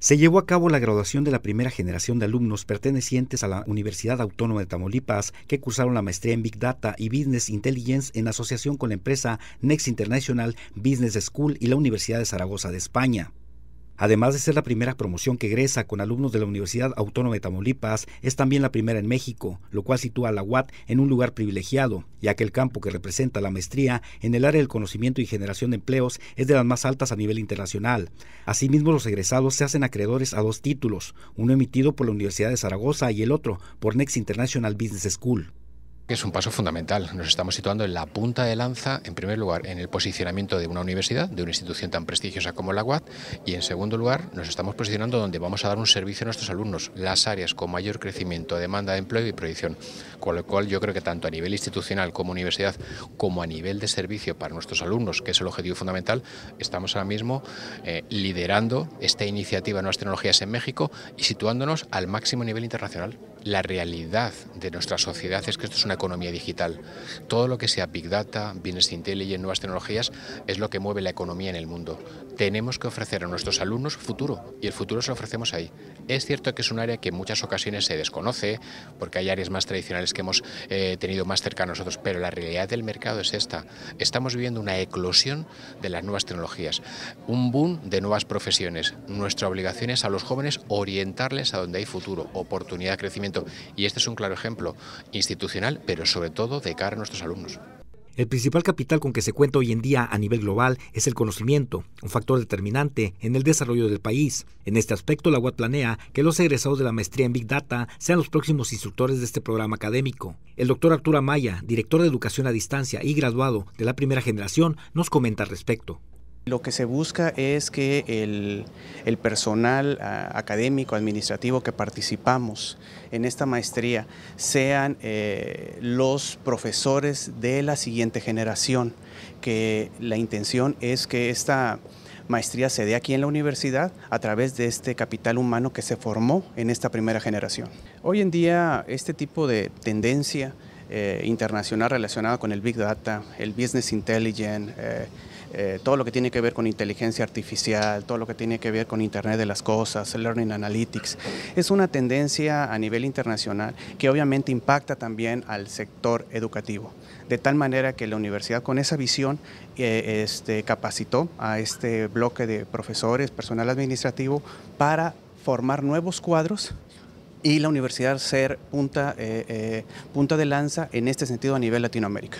Se llevó a cabo la graduación de la primera generación de alumnos pertenecientes a la Universidad Autónoma de Tamaulipas que cursaron la maestría en Big Data y Business Intelligence en asociación con la empresa Next International Business School y la Universidad de Zaragoza de España. Además de ser la primera promoción que egresa con alumnos de la Universidad Autónoma de Tamaulipas, es también la primera en México, lo cual sitúa a la UAT en un lugar privilegiado, ya que el campo que representa la maestría en el área del conocimiento y generación de empleos es de las más altas a nivel internacional. Asimismo, los egresados se hacen acreedores a dos títulos, uno emitido por la Universidad de Zaragoza y el otro por Next International Business School es un paso fundamental. Nos estamos situando en la punta de lanza, en primer lugar, en el posicionamiento de una universidad, de una institución tan prestigiosa como la UAT, y en segundo lugar, nos estamos posicionando donde vamos a dar un servicio a nuestros alumnos, las áreas con mayor crecimiento, demanda de empleo y proyección. Con lo cual, yo creo que tanto a nivel institucional como universidad, como a nivel de servicio para nuestros alumnos, que es el objetivo fundamental, estamos ahora mismo eh, liderando esta iniciativa de nuevas tecnologías en México y situándonos al máximo nivel internacional la realidad de nuestra sociedad es que esto es una economía digital. Todo lo que sea Big Data, Business Intelligence, nuevas tecnologías, es lo que mueve la economía en el mundo tenemos que ofrecer a nuestros alumnos futuro y el futuro se lo ofrecemos ahí. Es cierto que es un área que en muchas ocasiones se desconoce porque hay áreas más tradicionales que hemos eh, tenido más cerca a nosotros, pero la realidad del mercado es esta. Estamos viviendo una eclosión de las nuevas tecnologías, un boom de nuevas profesiones. Nuestra obligación es a los jóvenes orientarles a donde hay futuro, oportunidad, crecimiento y este es un claro ejemplo institucional, pero sobre todo de cara a nuestros alumnos. El principal capital con que se cuenta hoy en día a nivel global es el conocimiento, un factor determinante en el desarrollo del país. En este aspecto, la UAT planea que los egresados de la maestría en Big Data sean los próximos instructores de este programa académico. El doctor Arturo Amaya, director de Educación a Distancia y graduado de la primera generación, nos comenta al respecto. Lo que se busca es que el, personal ah, académico, administrativo que participamos en esta maestría sean eh, los profesores de la siguiente generación, que la intención es que esta maestría se dé aquí en la universidad a través de este capital humano que se formó en esta primera generación. Hoy en día este tipo de tendencia eh, internacional relacionada con el Big Data, el Business Intelligence, eh, eh, todo lo que tiene que ver con inteligencia artificial, todo lo que tiene que ver con Internet de las Cosas, Learning Analytics. Es una tendencia a nivel internacional que obviamente impacta también al sector educativo, de tal manera que la universidad con esa visión eh, este, capacitó a este bloque de profesores, personal administrativo, para formar nuevos cuadros y la universidad ser punta, eh, punta de lanza en este sentido a nivel Latinoamérica.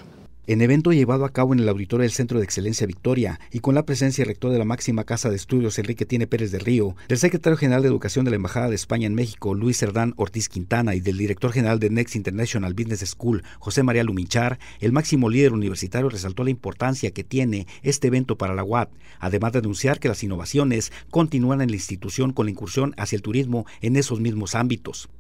En evento llevado a cabo en el auditorio del Centro de Excelencia Victoria y con la presencia del rector de la máxima casa de estudios, Enrique Tiene Pérez de Río, del secretario general de Educación de la Embajada de España en México, Luis Hernán Ortiz Quintana, y del director general de Next International Business School, José María Luminchar, el máximo líder universitario resaltó la importancia que tiene este evento para la UAT, además de anunciar que las innovaciones continúan en la institución con la incursión hacia el turismo en esos mismos ámbitos.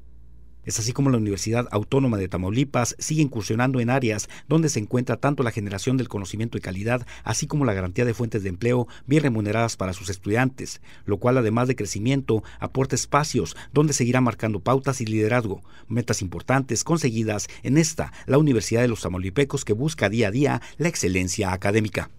Es así como la Universidad Autónoma de Tamaulipas sigue incursionando en áreas donde se encuentra tanto la generación del conocimiento y calidad, así como la garantía de fuentes de empleo bien remuneradas para sus estudiantes, lo cual además de crecimiento aporta espacios donde seguirá marcando pautas y liderazgo, metas importantes conseguidas en esta, la Universidad de los Tamaulipecos que busca día a día la excelencia académica.